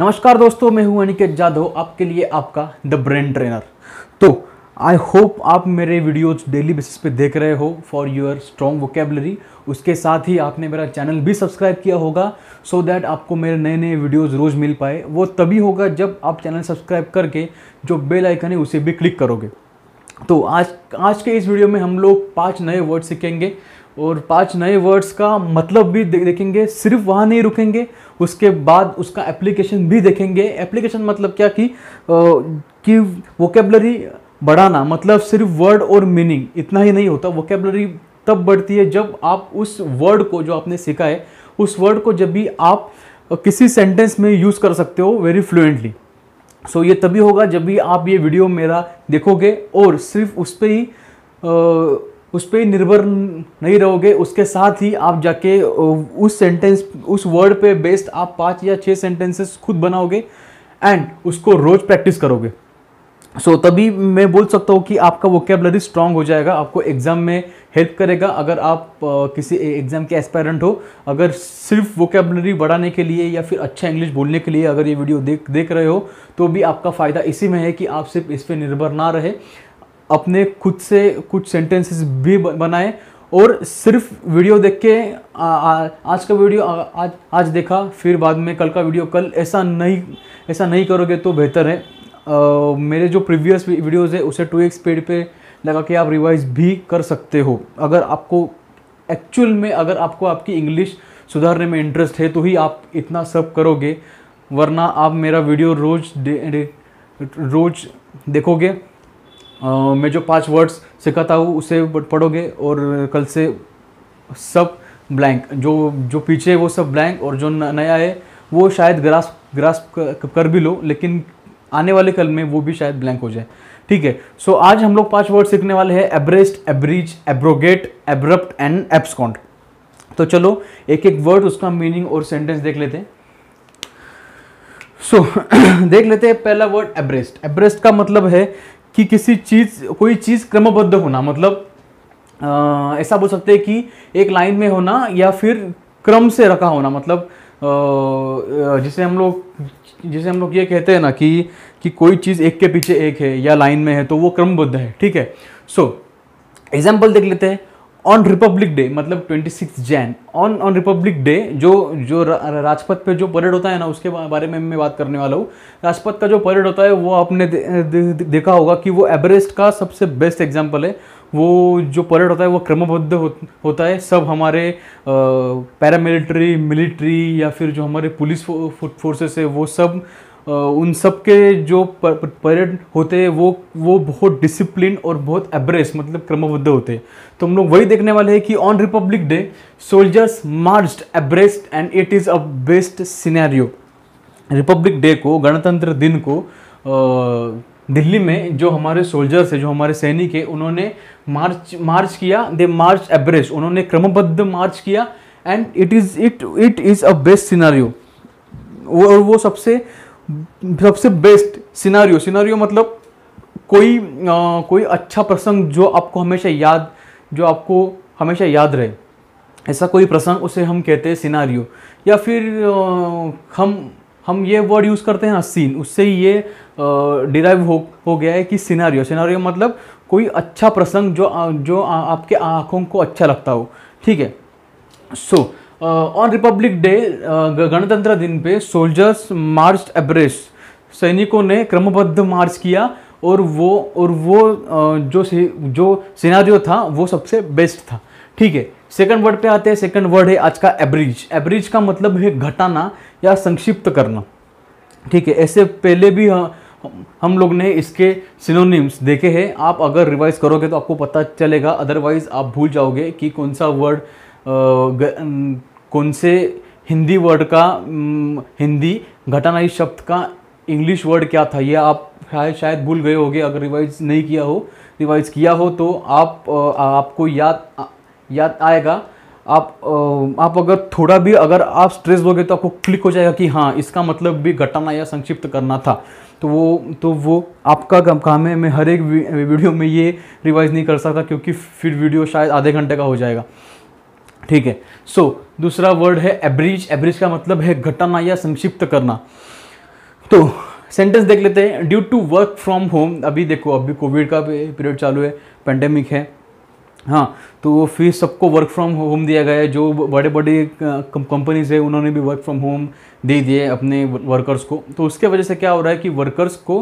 नमस्कार दोस्तों मैं हूं अनिकेत जाधव आपके लिए आपका द ब्रेन ट्रेनर तो आई होप आप मेरे वीडियोज डेली बेसिस पे देख रहे हो फॉर योर स्ट्रॉन्ग वोकेबलरी उसके साथ ही आपने मेरा चैनल भी सब्सक्राइब किया होगा सो so दैट आपको मेरे नए नए वीडियोस रोज़ मिल पाए वो तभी होगा जब आप चैनल सब्सक्राइब करके जो बेल आइकन है उसे भी क्लिक करोगे तो आज आज के इस वीडियो में हम लोग पाँच नए वर्ड सीखेंगे और पांच नए वर्ड्स का मतलब भी देखेंगे सिर्फ वहाँ नहीं रुकेंगे उसके बाद उसका एप्लीकेशन भी देखेंगे एप्लीकेशन मतलब क्या कि कि वोकेबलरी बढ़ाना मतलब सिर्फ वर्ड और मीनिंग इतना ही नहीं होता वोकेबलरी तब बढ़ती है जब आप उस वर्ड को जो आपने सीखा है उस वर्ड को जब भी आप किसी सेंटेंस में यूज़ कर सकते हो वेरी फ्लुएंटली सो ये तभी होगा जब भी आप ये वीडियो मेरा देखोगे और सिर्फ उस पर ही आ, उस पर निर्भर नहीं रहोगे उसके साथ ही आप जाके उस सेंटेंस उस वर्ड पे बेस्ड आप पाँच या छः सेंटेंसेस खुद बनाओगे एंड उसको रोज़ प्रैक्टिस करोगे सो so, तभी मैं बोल सकता हूँ कि आपका वोकेबलरी स्ट्रांग हो जाएगा आपको एग्ज़ाम में हेल्प करेगा अगर आप किसी एग्ज़ाम के एस्पायरेंट हो अगर सिर्फ वोकेबलरी बढ़ाने के लिए या फिर अच्छा इंग्लिश बोलने के लिए अगर ये वीडियो देख देख रहे हो तो भी आपका फ़ायदा इसी में है कि आप सिर्फ इस पर निर्भर ना रहे अपने खुद से कुछ सेंटेंसेस भी बनाएं और सिर्फ वीडियो देख के आज का वीडियो आ, आज आज देखा फिर बाद में कल का वीडियो कल ऐसा नहीं ऐसा नहीं करोगे तो बेहतर है आ, मेरे जो प्रीवियस वीडियोज़ है उसे टू एक्स स्पीड पे लगा के आप रिवाइज भी कर सकते हो अगर आपको एक्चुअल में अगर आपको आपकी इंग्लिश सुधारने में इंटरेस्ट है तो ही आप इतना सब करोगे वरना आप मेरा वीडियो रोज़ रोज़ देखोगे मैं जो पांच वर्ड्स सिखाता हूँ उसे पढ़ोगे और कल से सब ब्लैंक जो जो पीछे वो सब ब्लैंक और जो नया है वो शायद ग्रास ग्रास कर भी लो लेकिन आने वाले कल में वो भी शायद ब्लैंक हो जाए ठीक है सो so, आज हम लोग पांच वर्ड सीखने वाले हैं abreast abridge abrogate abrupt and abscond तो चलो एक एक वर्ड उसका मीनिंग और सेंटेंस देख लेते हैं सो so, देख लेते हैं पहला वर्ड एब्रेस्ट एब्रेस्ट का मतलब है कि किसी चीज़ कोई चीज़ क्रमबद्ध होना मतलब ऐसा बोल सकते हैं कि एक लाइन में होना या फिर क्रम से रखा होना मतलब जिसे हम लोग जिसे हम लोग ये कहते हैं ना कि कि कोई चीज़ एक के पीछे एक है या लाइन में है तो वो क्रमबद्ध है ठीक है सो so, एग्जाम्पल देख लेते हैं ऑन रिपब्लिक डे मतलब 26 Jan on on republic day जो जो राजपथ पे जो परेड होता है ना उसके बारे में मैं बात करने वाला हूँ राजपथ का जो परेड होता है वो आपने दे, दे, दे, देखा होगा कि वो एवरेस्ट का सबसे बेस्ट एग्जाम्पल है वो जो परेड होता है वो क्रमबद्ध हो, होता है सब हमारे पैरामिलिट्री मिलिट्री या फिर जो हमारे पुलिस फो, फो, फोर्सेस है वो सब उन सब के जो परेड होते हैं वो वो बहुत डिसिप्लिन और बहुत एब्रेस मतलब क्रमबद्ध होते हैं तो हम लोग वही देखने वाले हैं कि on republic day soldiers marched abreast and it is a best scenario republic day को गणतंत्र दिन को दिल्ली में जो हमारे सोल्जर्स है जो हमारे सैनिक है उन्होंने मार्च मार्च किया दे मार्च एब्रेस्ट उन्होंने क्रमबद्ध मार्च किया and it is it it is a best scenario और वो सबसे सबसे बेस्ट सिनारियो सिनारियो मतलब कोई आ, कोई अच्छा प्रसंग जो आपको हमेशा याद जो आपको हमेशा याद रहे ऐसा कोई प्रसंग उसे हम कहते हैं सिनारियो या फिर आ, हम हम ये वर्ड यूज़ करते हैं सीन उससे ही ये डिराइव हो हो गया है कि सिनारियो सिनारियो मतलब कोई अच्छा प्रसंग जो जो आ, आपके आँखों को अच्छा लगता हो ठीक है so so, on republic day गणतंत्र दिन पे सोल्जर्स मार्च एब्रेस सैनिकों ने क्रमबद्ध मार्च किया और वो और वो uh, जो से, जो सिनारियो था वो सबसे बेस्ट था ठीक है सेकंड वर्ड पे आते हैं सेकंड वर्ड है आज का एब्रिज एब्रिज का मतलब है घटाना या संक्षिप्त करना ठीक है ऐसे पहले भी हम लोग ने इसके सिनोनिम्स देखे हैं आप अगर रिवाइज करोगे तो आपको पता चलेगा अदरवाइज़ आप भूल जाओगे कि कौन सा वर्ड कौन से हिंदी वर्ड का हिंदी घटानाई शब्द का इंग्लिश वर्ड क्या था ये आप शायद शायद भूल गए होगे अगर रिवाइज नहीं किया हो रिवाइज किया हो तो आप आ, आपको याद आ, याद आएगा आप आ, आप अगर थोड़ा भी अगर आप स्ट्रेस दोगे तो आपको क्लिक हो जाएगा कि हाँ इसका मतलब भी घटाना या संक्षिप्त करना था तो वो तो वो आपका काम है मैं हर एक वीडियो में ये रिवाइज़ नहीं कर सकता क्योंकि फिर वीडियो शायद आधे घंटे का हो जाएगा ठीक है सो so, दूसरा वर्ड है एब्रिज एब्रिज का मतलब है घटाना या संक्षिप्त करना तो सेंटेंस देख लेते हैं due to work from home अभी देखो अभी कोविड का पीरियड चालू है पेंडेमिक है हाँ तो फिर सबको वर्क फ्रॉम होम दिया गया है जो बड़े बड़े कंपनीज है उन्होंने भी वर्क फ्रॉम होम दे दिए अपने वर्कर्स को तो उसके वजह से क्या हो रहा है कि वर्कर्स को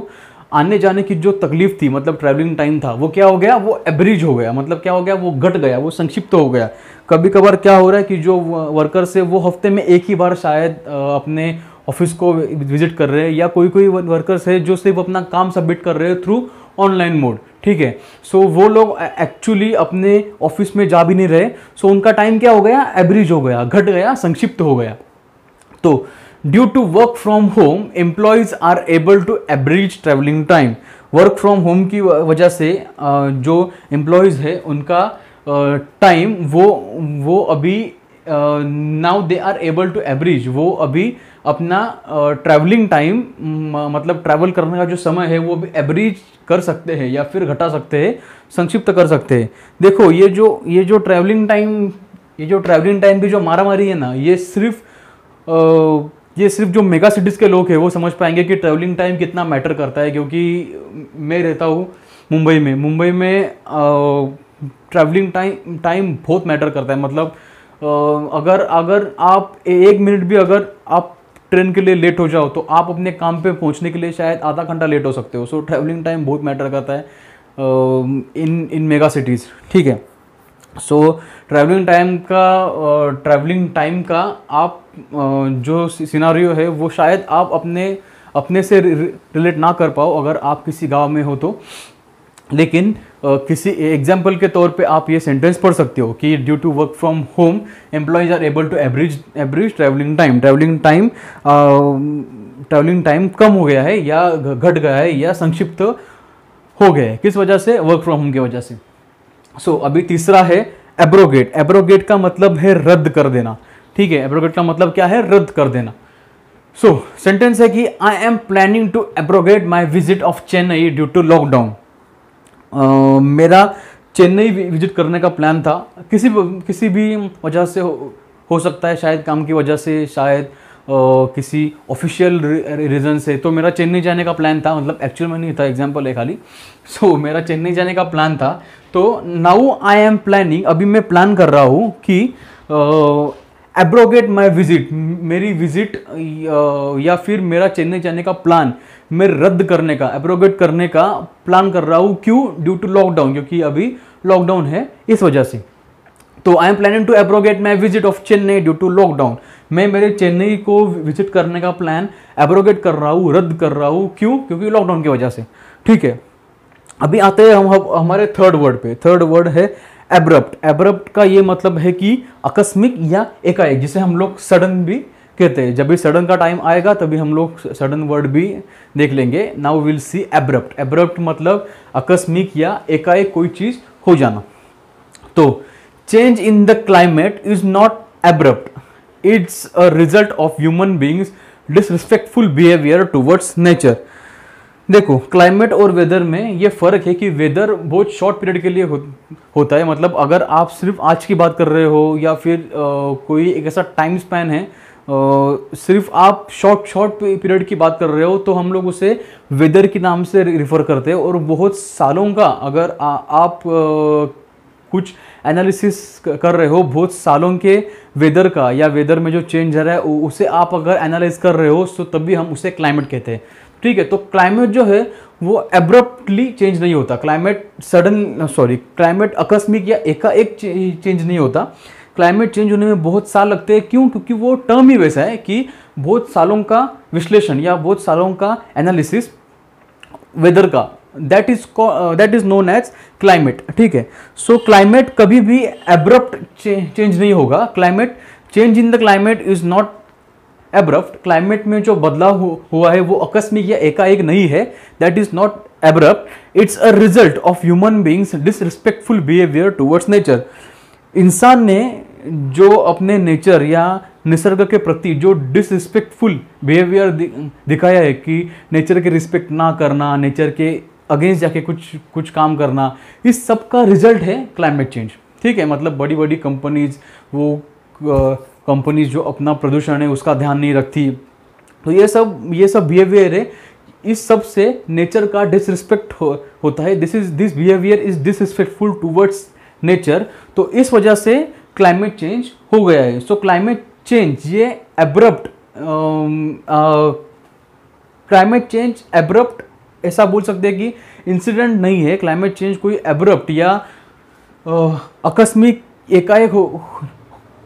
आने जाने की जो तकलीफ थी मतलब ट्रैवलिंग टाइम था वो क्या हो गया वो एवरेज हो गया मतलब क्या हो गया वो घट गया वो संक्षिप्त हो गया कभी कभार क्या हो रहा है कि जो वर्कर्स है वो हफ्ते में एक ही बार शायद अपने ऑफिस को विजिट कर रहे हैं या कोई कोई वर्कर्स है जो सिर्फ अपना काम सबमिट कर रहे हैं थ्रू ऑनलाइन मोड ठीक है सो so, वो लोग एक्चुअली अपने ऑफिस में जा भी नहीं रहे सो so, उनका टाइम क्या हो गया एवरेज हो गया घट गया संक्षिप्त हो गया तो due to work from home employees are able to average travelling time work from home की वजह से जो एम्प्लॉयज़ है उनका टाइम वो वो अभी now they are able to average वो अभी अपना ट्रैवलिंग टाइम मतलब ट्रैवल करने का जो समय है वो अभी एवरेज कर सकते हैं या फिर घटा सकते हैं संक्षिप्त कर सकते हैं देखो ये जो ये जो ट्रैवलिंग टाइम ये जो ट्रैवलिंग टाइम की जो मारामारी है ना ये सिर्फ ये सिर्फ जो मेगा सिटीज़ के लोग हैं वो समझ पाएंगे कि ट्रैवलिंग टाइम कितना मैटर करता है क्योंकि मैं रहता हूँ मुंबई में मुंबई में ट्रैवलिंग टाइम टाइम बहुत मैटर करता है मतलब आ, अगर अगर आप एक मिनट भी अगर आप ट्रेन के लिए लेट हो जाओ तो आप अपने काम पे पहुंचने के लिए शायद आधा घंटा लेट हो सकते हो सो ट्रैवलिंग टाइम बहुत मैटर करता है इन इन मेगा सिटीज़ ठीक है सो ट्रैवलिंग टाइम का ट्रैवलिंग टाइम का आप जो सिनारियो है वो शायद आप अपने अपने से रिलेट ना कर पाओ अगर आप किसी गांव में हो तो लेकिन किसी एग्जाम्पल के तौर पे आप ये सेंटेंस पढ़ सकते हो कि due to work from home employees are able to average average travelling time travelling time travelling time कम हो गया है या घट गया है या संक्षिप्त हो गया है किस वजह से वर्क फ्रॉम होम की वजह से सो so, अभी तीसरा है एब्रोगेट एब्रोगेट का मतलब है रद्द कर देना ठीक है एब्रोगेट का मतलब क्या है रद्द कर देना सो so, सेंटेंस है कि I am planning to abrogate my visit of Chennai due to lockdown मेरा चेन्नई विजिट करने का प्लान था किसी किसी भी वजह से हो, हो सकता है शायद काम की वजह से शायद किसी ऑफिशियल रीज़न से तो मेरा चेन्नई जाने का प्लान था मतलब एक्चुअल में नहीं था एग्जाम्पल है खाली सो so, मेरा चेन्नई जाने का प्लान था तो नाउ आई एम प्लानिंग अभी मैं प्लान कर रहा हूँ कि एब्रोगेट माई विजिट मेरी विजिट या फिर मेरा चेन्नई जाने का प्लान मैं रद्द करने का एब्रोगेट करने का प्लान कर रहा हूँ क्यों ड्यू टू लॉकडाउन क्योंकि अभी लॉकडाउन है इस वजह से तो I am planning to abrogate my visit of Chennai due to lockdown मैं मेरे चेन्नई को विजिट करने का प्लान एब्रोगेट कर रहा हूँ रद्द कर रहा हूँ क्यों क्योंकि लॉकडाउन की वजह से ठीक है अभी आते हैं हम हमारे थर्ड वर्ड पे थर्ड वर्ड है एब्रप्ट एब्रप्ट का ये मतलब है कि आकस्मिक या एकाएक जिसे हम लोग सडन भी कहते हैं जब भी सडन का टाइम आएगा तभी हम लोग सडन वर्ड भी देख लेंगे now will see abrupt abrupt मतलब आकस्मिक या एकाएक कोई चीज़ हो जाना तो change in the climate is not abrupt it's a result of human beings disrespectful behaviour towards nature देखो क्लाइमेट और वेदर में ये फ़र्क है कि वेदर बहुत शॉर्ट पीरियड के लिए हो, होता है मतलब अगर आप सिर्फ आज की बात कर रहे हो या फिर आ, कोई एक ऐसा टाइम स्पैन है आ, सिर्फ आप शॉर्ट शॉर्ट पीरियड की बात कर रहे हो तो हम लोग उसे वेदर के नाम से रिफ़र करते हैं और बहुत सालों का अगर आ, आप आ, कुछ एनालिसिस कर रहे हो बहुत सालों के वेदर का या वेदर में जो चेंज आ रहा है उसे आप अगर एनालाइज कर रहे हो तो तब भी हम उसे क्लाइमेट कहते हैं ठीक है तो क्लाइमेट जो है वो एब्रप्टली चेंज नहीं होता क्लाइमेट सडन सॉरी क्लाइमेट आकस्मिक या एकाएक चेंज नहीं होता क्लाइमेट चेंज होने में बहुत साल लगते हैं क्यों क्योंकि वो टर्म ही वैसा है कि बहुत सालों का विश्लेषण या बहुत सालों का एनालिसिस वेदर का that is that is known as climate ठीक है सो क्लाइमेट कभी भी एब्रप्ट चेंज नहीं होगा climate change in the climate is not abrupt climate में जो बदलाव हुआ है वो आकस्मिक या एकाएक नहीं है that is not abrupt it's a result of human beings disrespectful behaviour towards nature इंसान ने जो अपने नेचर या निसर्ग के प्रति जो डिसरिस्पेक्टफुल बिहेवियर दिखाया है कि नेचर के रिस्पेक्ट ना करना नेचर के अगेंस्ट जाके कुछ कुछ काम करना इस सब का रिजल्ट है क्लाइमेट चेंज ठीक है मतलब बड़ी बड़ी कंपनीज वो कंपनीज जो अपना प्रदूषण है उसका ध्यान नहीं रखती तो ये सब ये सब बिहेवियर है इस सब से नेचर का डिसरिस्पेक्ट हो, होता है this is this behaviour is disrespectful towards nature तो इस वजह से क्लाइमेट चेंज हो गया है सो क्लाइमेट चेंज ये एब्रप्ट क्लाइमेट चेंज एब्रप्ट ऐसा बोल सकते हैं कि इंसिडेंट नहीं है क्लाइमेट चेंज कोई एब्रप्ट या आकस्मिक एकाएक हो,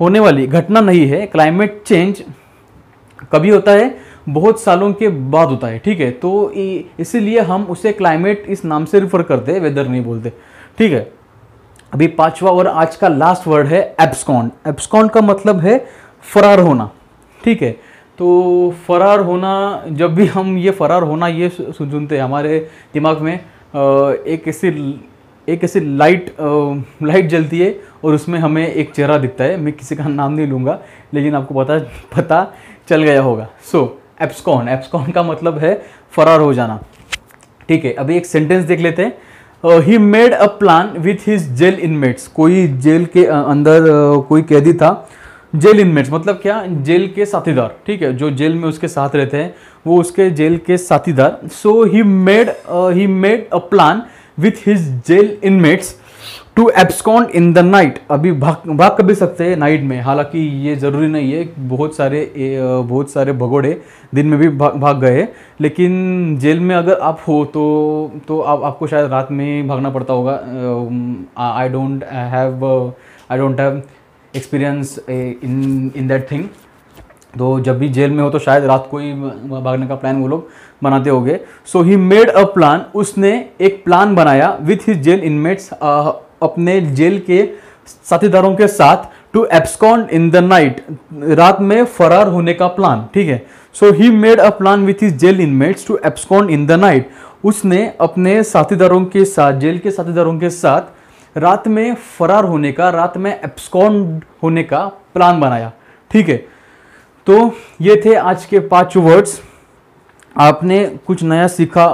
होने वाली घटना नहीं है क्लाइमेट चेंज कभी होता है बहुत सालों के बाद होता है ठीक है तो इसीलिए हम उसे क्लाइमेट इस नाम से रिफर करते हैं वेदर नहीं बोलते ठीक है अभी पांचवा और आज का लास्ट वर्ड है एब्सकॉन्ड एब्सकॉन्ड का मतलब है फरार होना ठीक है तो फ़रार होना जब भी हम ये फ़रार होना ये सुनते हैं हमारे दिमाग में एक ऐसी एक ऐसी लाइट लाइट जलती है और उसमें हमें एक चेहरा दिखता है मैं किसी का नाम नहीं लूँगा लेकिन आपको पता पता चल गया होगा सो एप्सकॉन एप्सकॉन का मतलब है फ़रार हो जाना ठीक है अभी एक सेंटेंस देख लेते हैं he made a plan with his jail inmates कोई जेल के अंदर कोई कैदी था जेल इनमेट्स मतलब क्या जेल के साथीदार ठीक है जो जेल में उसके साथ रहते हैं वो उसके जेल के साथीदार so he made he made a plan with his jail inmates to abscond in the night अभी भाग भाग कर भी सकते हैं नाइट में हालांकि ये ज़रूरी नहीं है बहुत सारे बहुत सारे भगोड़े दिन में भी भाग भाग गए लेकिन जेल में अगर आप हो तो तो आप आपको शायद रात में भागना पड़ता होगा I don't have I don't have experience in in that thing तो जब भी जेल में हो तो शायद रात को ही भागने का प्लान वो लोग बनाते होंगे सो ही मेड अ प्लान उसने एक प्लान बनाया विथ हिज जेल इनमेट्स अपने जेल के साथीदारों के साथ to abscond in the night रात में फरार होने का प्लान ठीक है so he made a plan with his jail inmates to abscond in the night उसने अपने साथीदारों के साथ जेल के साथीदारों के साथ रात में फरार होने का रात में एब्सकॉन्ड होने का प्लान बनाया ठीक है तो ये थे आज के पाँच वर्ड्स आपने कुछ नया सीखा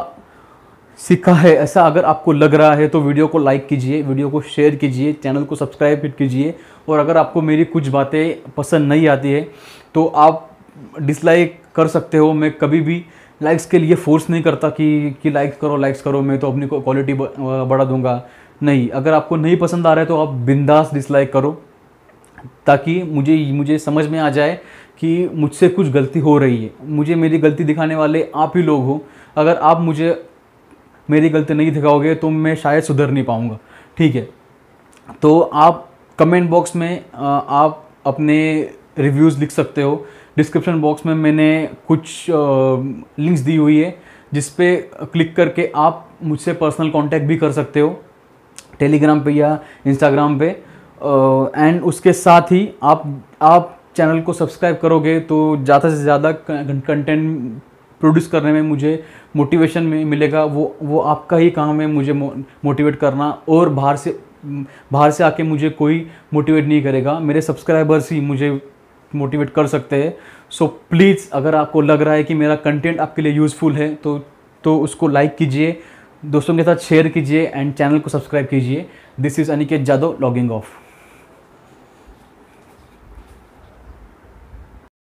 सीखा है ऐसा अगर आपको लग रहा है तो वीडियो को लाइक कीजिए वीडियो को शेयर कीजिए चैनल को सब्सक्राइब कीजिए और अगर आपको मेरी कुछ बातें पसंद नहीं आती है तो आप डिसलाइक कर सकते हो मैं कभी भी लाइक्स के लिए फोर्स नहीं करता कि कि लाइक्स करो लाइक्स करो मैं तो अपनी क्वालिटी बढ़ा दूंगा नहीं अगर आपको नहीं पसंद आ रहा है तो आप बिंदास डिसलाइक करो ताकि मुझे मुझे समझ में आ जाए कि मुझसे कुछ गलती हो रही है मुझे मेरी गलती दिखाने वाले आप ही लोग हो अगर आप मुझे मेरी गलती नहीं दिखाओगे तो मैं शायद सुधर नहीं पाऊँगा ठीक है तो आप कमेंट बॉक्स में आप अपने रिव्यूज़ लिख सकते हो डिस्क्रिप्शन बॉक्स में मैंने कुछ लिंक्स दी हुई है जिस पे क्लिक करके आप मुझसे पर्सनल कांटेक्ट भी कर सकते हो टेलीग्राम पे या इंस्टाग्राम पे एंड उसके साथ ही आप आप चैनल को सब्सक्राइब करोगे तो ज़्यादा से ज़्यादा कंटेंट प्रोड्यूस करने में मुझे मोटिवेशन में मिलेगा वो वो आपका ही काम है मुझे मोटिवेट करना और बाहर से बाहर से आके मुझे कोई मोटिवेट नहीं करेगा मेरे सब्सक्राइबर्स ही मुझे मोटिवेट कर सकते हैं सो प्लीज़ अगर आपको लग रहा है कि मेरा कंटेंट आपके लिए यूज़फुल है तो तो उसको लाइक कीजिए दोस्तों के साथ शेयर कीजिए एंड चैनल को सब्सक्राइब कीजिए this is Aniket Jadhav logging of